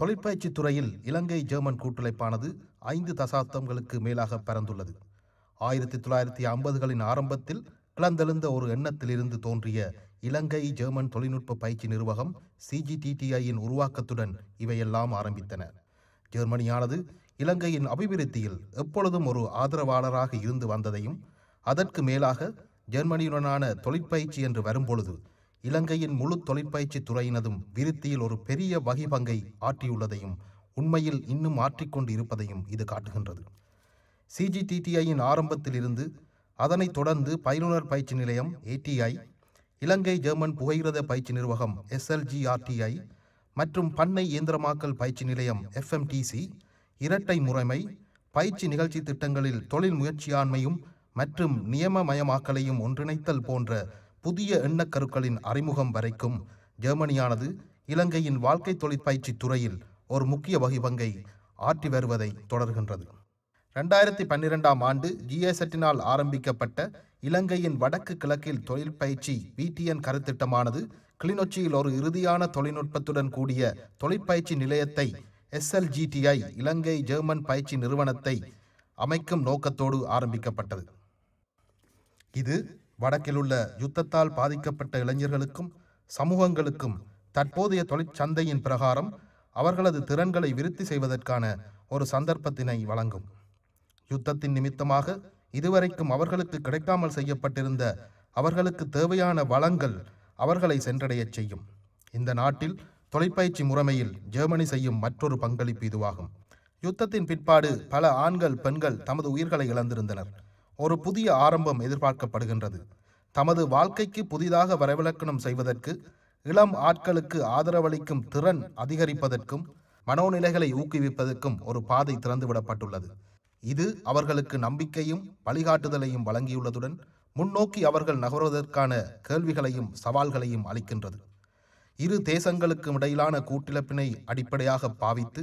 தொலைப்பயிற்சி துறையில் இலங்கை ஜெர்மன் கூட்டுழைப்பானது ஐந்து தசாப்தங்களுக்கு மேலாக பரந்துள்ளது ஆயிரத்தி தொள்ளாயிரத்தி ஐம்பதுகளின் ஆரம்பத்தில் கிளந்தெழுந்த ஒரு எண்ணத்திலிருந்து தோன்றிய இலங்கை ஜெர்மன் தொழில்நுட்ப பயிற்சி நிர்வாகம் சிஜிடிடிஐயின் உருவாக்கத்துடன் இவையெல்லாம் ஆரம்பித்தன ஜெர்மனியானது இலங்கையின் அபிவிருத்தியில் எப்பொழுதும் ஒரு ஆதரவாளராக இருந்து வந்ததையும் அதற்கு மேலாக ஜெர்மனியுடனான தொழிற்பயிற்சி என்று வரும்பொழுது இலங்கையின் முழு தொழிற்பயிற்சி துறையினதும் விருத்தியில் ஒரு பெரிய வகை பங்கை ஆற்றியுள்ளதையும் உண்மையில் இன்னும் ஆற்றிக்கொண்டு இருப்பதையும் இது காட்டுகின்றது சிஜிடிடிஐயின் ஆரம்பத்திலிருந்து அதனைத் தொடர்ந்து பயிலுனர் பயிற்சி நிலையம் ஏடிஐ இலங்கை ஜெர்மன் புகையிரத பயிற்சி நிர்வாகம் எஸ்எல்ஜிஆர்டிஐ மற்றும் பண்ணை இயந்திரமாக்கல் பயிற்சி நிலையம் எஃப்எம்டிசி இரட்டை முறைமை பயிற்சி நிகழ்ச்சி திட்டங்களில் தொழில் முயற்சியாண்மையும் மற்றும் நியமமயமாக்கலையும் ஒன்றிணைத்தல் போன்ற புதிய எண்ணக்கருக்களின் அறிமுகம் வரைக்கும் ஜெர்மனியானது இலங்கையின் வாழ்க்கை தொழிற்பயிற்சி துறையில் ஒரு முக்கிய வகிபங்கை ஆற்றி வருவதை தொடர்கின்றது ரெண்டாயிரத்தி பன்னிரெண்டாம் ஆண்டு ஜிஎஸ்எட்டினால் ஆரம்பிக்கப்பட்ட இலங்கையின் வடக்கு கிழக்கில் தொழில் பயிற்சி கருத்திட்டமானது கிளிநொச்சியில் ஒரு இறுதியான தொழில்நுட்பத்துடன் கூடிய தொழிற்பயிற்சி நிலையத்தை எஸ்எல்ஜிடிஐ இலங்கை ஜெர்மன் பயிற்சி நிறுவனத்தை அமைக்கும் நோக்கத்தோடு ஆரம்பிக்கப்பட்டது இது வடக்கில் உள்ள யுத்தத்தால் பாதிக்கப்பட்ட இளைஞர்களுக்கும் சமூகங்களுக்கும் தற்போதைய தொழிற்சந்தையின் பிரகாரம் அவர்களது திறன்களை விருத்தி செய்வதற்கான ஒரு சந்தர்ப்பத்தினை வழங்கும் யுத்தத்தின் நிமித்தமாக இதுவரைக்கும் அவர்களுக்கு கிடைக்காமல் செய்யப்பட்டிருந்த அவர்களுக்கு தேவையான வளங்கள் அவர்களை சென்றடையச் செய்யும் இந்த நாட்டில் தொழிற்பயிற்சி முறைமையில் ஜெர்மனி செய்யும் மற்றொரு பங்களிப்பு இதுவாகும் யுத்தத்தின் பிற்பாடு பல ஆண்கள் பெண்கள் தமது உயிர்களை இழந்திருந்தனர் ஒரு புதிய ஆரம்பம் எதிர்பார்க்கப்படுகின்றது தமது வாழ்க்கைக்கு புதிதாக வரவிலக்கணம் செய்வதற்கு இளம் ஆட்களுக்கு ஆதரவளிக்கும் திறன் அதிகரிப்பதற்கும் மனோநிலைகளை ஊக்குவிப்பதற்கும் ஒரு பாதை திறந்துவிடப்பட்டுள்ளது இது அவர்களுக்கு நம்பிக்கையும் வழிகாட்டுதலையும் வழங்கியுள்ளதுடன் முன்னோக்கி அவர்கள் நகர்வதற்கான கேள்விகளையும் சவால்களையும் அளிக்கின்றது இரு தேசங்களுக்கும் இடையிலான கூட்டிழப்பினை அடிப்படையாக பாவித்து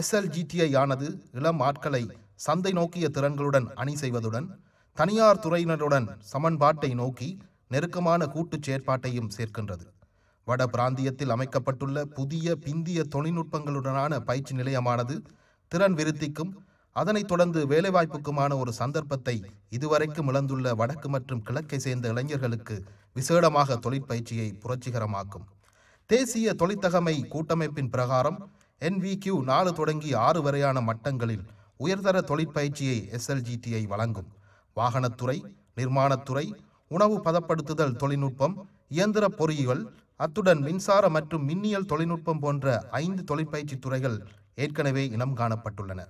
எஸ்எல்ஜிடிஐ ஆனது இளம் ஆட்களை சந்தை நோக்கிய திறன்களுடன் அணி செய்வதுடன் தனியார் துறையினருடன் சமன்பாட்டை நோக்கி நெருக்கமான கூட்டுச் செயற்பாட்டையும் சேர்க்கின்றது வட பிராந்தியத்தில் அமைக்கப்பட்டுள்ள புதிய பிந்திய தொழில்நுட்பங்களுடனான பயிற்சி நிலையமானது திறன் விருத்திக்கும் அதனைத் தொடர்ந்து வேலைவாய்ப்புக்குமான ஒரு சந்தர்ப்பத்தை இதுவரைக்கும் இழந்துள்ள வடக்கு மற்றும் கிழக்கை சேர்ந்த இளைஞர்களுக்கு விசேடமாக தொழிற்பயிற்சியை புரட்சிகரமாக்கும் தேசிய தொழிற்தகமை கூட்டமைப்பின் பிரகாரம் வி கியூ நாலு தொடங்கி ஆறு வரையான மட்டங்களில் உயர்தர தொழிற்பயிற்சியை எஸ்எல்ஜிடிஐ வழங்கும் வாகனத்துறை நிர்மாணத்துறை உணவு பதப்படுத்துதல் தொழில்நுட்பம் இயந்திர பொறியியல் அத்துடன் மின்சார மற்றும் மின்னியல் தொழில்நுட்பம் போன்ற ஐந்து தொழிற்பயிற்சி துறைகள் ஏற்கனவே இனம் காணப்பட்டுள்ளன